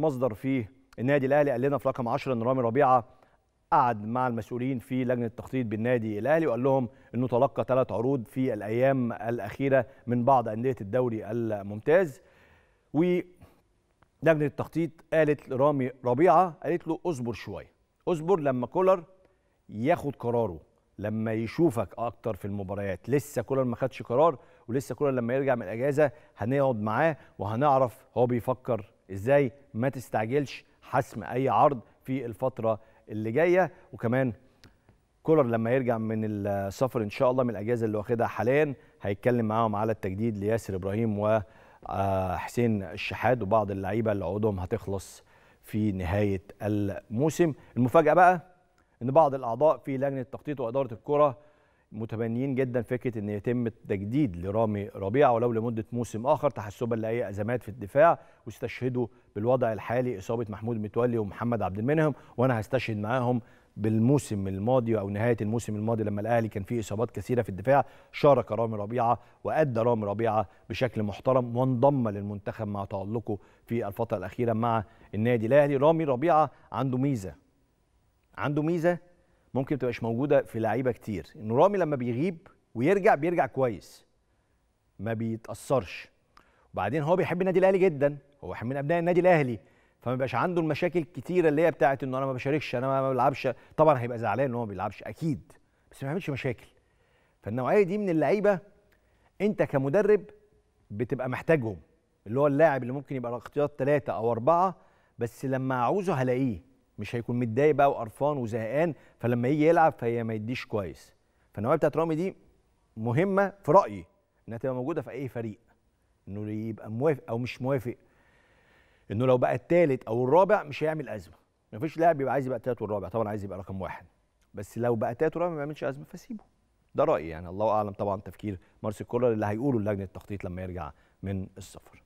مصدر في النادي الاهلي قال لنا في رقم 10 ان رامي ربيعه قعد مع المسؤولين في لجنه التخطيط بالنادي الاهلي وقال لهم انه تلقى ثلاث عروض في الايام الاخيره من بعض انديه الدوري الممتاز ولجنه التخطيط قالت لرامي ربيعه قالت له اصبر شويه اصبر لما كولر ياخد قراره لما يشوفك اكتر في المباريات لسه كولر ما خدش قرار ولسه كولر لما يرجع من الاجازه هنقعد معاه وهنعرف هو بيفكر ازاي ما تستعجلش حسم اي عرض في الفتره اللي جايه وكمان كولر لما يرجع من السفر ان شاء الله من الاجازه اللي واخدها حاليا هيتكلم معاهم على التجديد لياسر ابراهيم وحسين آه، الشحات وبعض اللعيبه اللي عقودهم هتخلص في نهايه الموسم المفاجاه بقى ان بعض الاعضاء في لجنه تخطيط واداره الكره متبنيين جدا فكره ان يتم التجديد لرامي ربيعه ولو لمده موسم اخر تحسبا لاي ازمات في الدفاع واستشهدوا بالوضع الحالي اصابه محمود متولي ومحمد عبد المنعم وانا هستشهد معاهم بالموسم الماضي او نهايه الموسم الماضي لما الاهلي كان فيه اصابات كثيره في الدفاع شارك رامي ربيعه وادى رامي ربيعه بشكل محترم وانضم للمنتخب مع تالقه في الفتره الاخيره مع النادي الاهلي رامي ربيعه عنده ميزه عنده ميزه ممكن تبقاش موجوده في لعيبه كتير ان رامي لما بيغيب ويرجع بيرجع كويس ما بيتاثرش وبعدين هو بيحب النادي الاهلي جدا هو من ابناء النادي الاهلي فما بيبقاش عنده المشاكل الكتيره اللي هي بتاعت انه انا ما بشاركش انا ما بلعبش طبعا هيبقى زعلان ان هو ما بيلعبش اكيد بس ما بيعملش مشاكل فالنوعيه دي من اللعيبه انت كمدرب بتبقى محتاجهم اللي هو اللاعب اللي ممكن يبقى اختيار ثلاثه او اربعه بس لما اعوزه هلاقيه مش هيكون متضايق بقى وقرفان وزهقان فلما يجي يلعب فهي ما يديش كويس فالنوعيه بتاعت رامي دي مهمه في رايي انها تبقى موجوده في اي فريق انه يبقى موافق او مش موافق انه لو بقى الثالث او الرابع مش هيعمل ازمه ما فيش لاعب يبقى عايز يبقى الثالث والرابع طبعا عايز يبقى رقم واحد بس لو بقى الثالث والرابع ما بيعملش ازمه فسيبه ده رايي يعني الله اعلم طبعا تفكير مارسيل كولر اللي هيقوله لجنه التخطيط لما يرجع من السفر